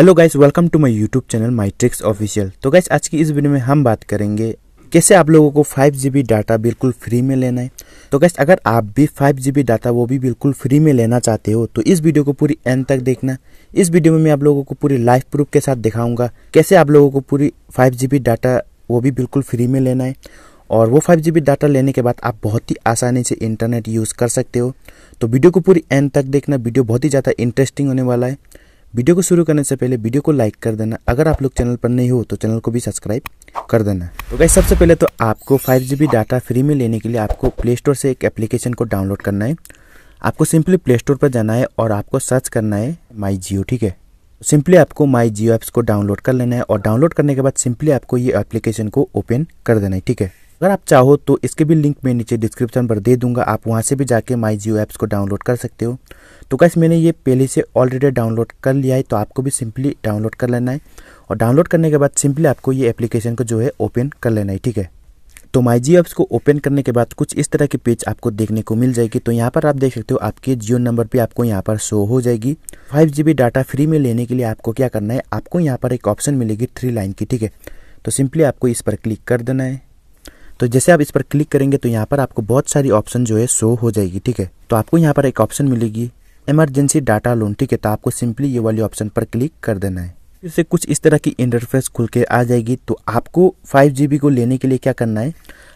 hello guys welcome to my YouTube channel my tricks official तो guys आज की इस वीडियो में हम बात करेंगे कैसे आप लोगों को फाइव जी डाटा बिल्कुल फ्री में लेना है तो गैस अगर आप भी फाइव जी डाटा वो भी बिल्कुल फ्री में लेना चाहते हो तो इस वीडियो को पूरी एंड तक देखना इस वीडियो में मैं आप लोगों को पूरी लाइफ प्रूफ के साथ दिखाऊंगा कैसे आप लोगों को पूरी फाइव जी डाटा वो भी बिल्कुल फ्री में लेना है और वो फाइव जी डाटा लेने के बाद आप बहुत ही आसानी से इंटरनेट यूज़ कर सकते हो तो वीडियो को पूरी एंड तक देखना वीडियो बहुत ही ज़्यादा इंटरेस्टिंग होने वाला है वीडियो को शुरू करने से पहले वीडियो को लाइक कर देना अगर आप लोग चैनल पर नहीं हो तो चैनल को भी सब्सक्राइब कर देना तो गाइस सबसे पहले तो आपको फाइव जी डाटा फ्री में लेने के लिए आपको प्ले स्टोर से एक एप्लीकेशन को डाउनलोड करना है आपको सिंपली प्ले स्टोर पर जाना है और आपको सर्च करना है माई जियो ठीक है सिंपली आपको माई जियो ऐप्स को डाउनलोड कर लेना है और डाउनलोड करने के बाद सिंपली आपको ये एप्लीकेशन को ओपन कर देना है ठीक है अगर आप चाहो तो इसके भी लिंक मैं नीचे डिस्क्रिप्शन पर दे दूंगा आप वहाँ से भी जाके माई जियो ऐप्स को डाउनलोड कर सकते हो तो कैसे मैंने ये पहले से ऑलरेडी डाउनलोड कर लिया है तो आपको भी सिंपली डाउनलोड कर लेना है और डाउनलोड करने के बाद सिंपली आपको ये एप्लीकेशन को जो है ओपन कर लेना है ठीक है तो माई जियो ऐप्स को ओपन करने के बाद कुछ इस तरह की पेज आपको देखने को मिल जाएगी तो यहाँ पर आप देख सकते हो आपके जियो नंबर भी आपको यहाँ पर शो हो जाएगी फाइव जी डाटा फ्री में लेने के लिए आपको क्या करना है आपको यहाँ पर एक ऑप्शन मिलेगी थ्री लाइन की ठीक है तो सिंपली आपको इस पर क्लिक कर देना है तो जैसे आप इस पर क्लिक करेंगे तो यहाँ पर आपको बहुत सारी ऑप्शन जो है शो हो जाएगी ठीक है तो आपको यहाँ पर एक ऑप्शन मिलेगी इमरजेंसी डाटा लोन ठीक है तो आपको सिंपली ये वाली ऑप्शन पर क्लिक कर देना है इससे कुछ इस तरह की इंटरफेस खुल के आ जाएगी तो आपको फाइव को लेने के लिए क्या करना है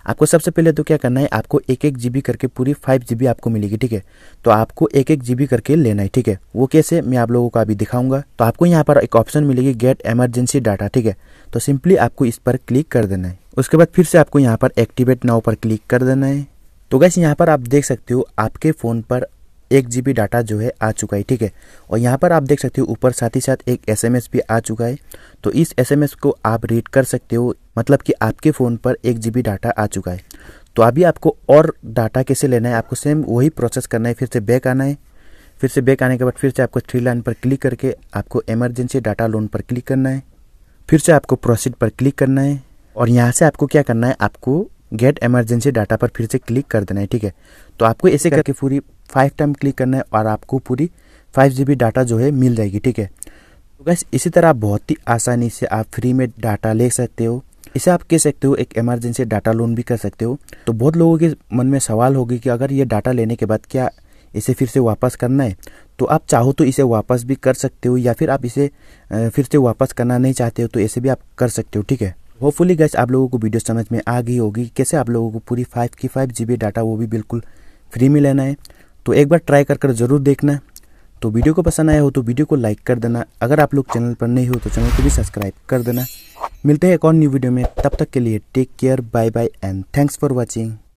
आपको सबसे पहले तो क्या करना है आपको एक एक जीबी करके पूरी फाइव जीबी आपको मिलेगी ठीक है तो आपको एक एक जीबी करके लेना है ठीक है वो कैसे मैं आप लोगों को अभी दिखाऊंगा तो आपको यहाँ पर एक ऑप्शन मिलेगी गेट एमरजेंसी डाटा ठीक है तो सिंपली आपको इस पर क्लिक कर देना है उसके बाद फिर से आपको यहाँ पर एक्टिवेट नाव पर क्लिक कर देना है तो गैस यहाँ पर आप देख सकते हो आपके फ़ोन पर एक जी डाटा जो है आ चुका है ठीक है और यहाँ पर आप देख सकते हो ऊपर साथ ही साथ एक एसएमएस भी आ चुका है तो इस एसएमएस को आप रीड कर सकते हो मतलब कि आपके फ़ोन पर एक जी डाटा आ चुका है तो अभी आपको और डाटा कैसे लेना है आपको सेम वही प्रोसेस करना है फिर से बैक आना है फिर से बैक आने के बाद फिर से आपको थ्री लाइन पर क्लिक करके आपको इमरजेंसी डाटा लोन पर क्लिक करना है फिर से आपको प्रोसीड पर क्लिक करना है और यहाँ से आपको क्या करना है आपको गेट इमरजेंसी डाटा पर फिर से क्लिक कर देना है ठीक है तो आपको ऐसे करके पूरी फाइव टाइम क्लिक करना है और आपको पूरी फाइव जी डाटा जो है मिल जाएगी ठीक है तो बस इसी तरह आप बहुत ही आसानी से आप फ्री में डाटा ले सकते हो इसे आप कह सकते हो एक इमरजेंसी डाटा लोन भी कर सकते हो तो बहुत लोगों के मन में सवाल होगी कि अगर ये डाटा लेने के बाद क्या इसे फिर से वापस करना है तो आप चाहो तो इसे वापस भी कर सकते हो या फिर आप इसे फिर से वापस करना नहीं चाहते हो तो ऐसे भी आप कर सकते हो ठीक है होपफुली गैस आप लोगों को वीडियो समझ में आ गई होगी कैसे आप लोगों को पूरी फाइव की फाइव जी डाटा वो भी बिल्कुल फ्री में लेना है तो एक बार ट्राई कर कर ज़रूर देखना तो वीडियो को पसंद आया हो तो वीडियो को लाइक कर देना अगर आप लोग चैनल पर नहीं हो तो चैनल को भी सब्सक्राइब कर देना मिलते हैं एक और न्यू वीडियो में तब तक के लिए take care bye bye and thanks for watching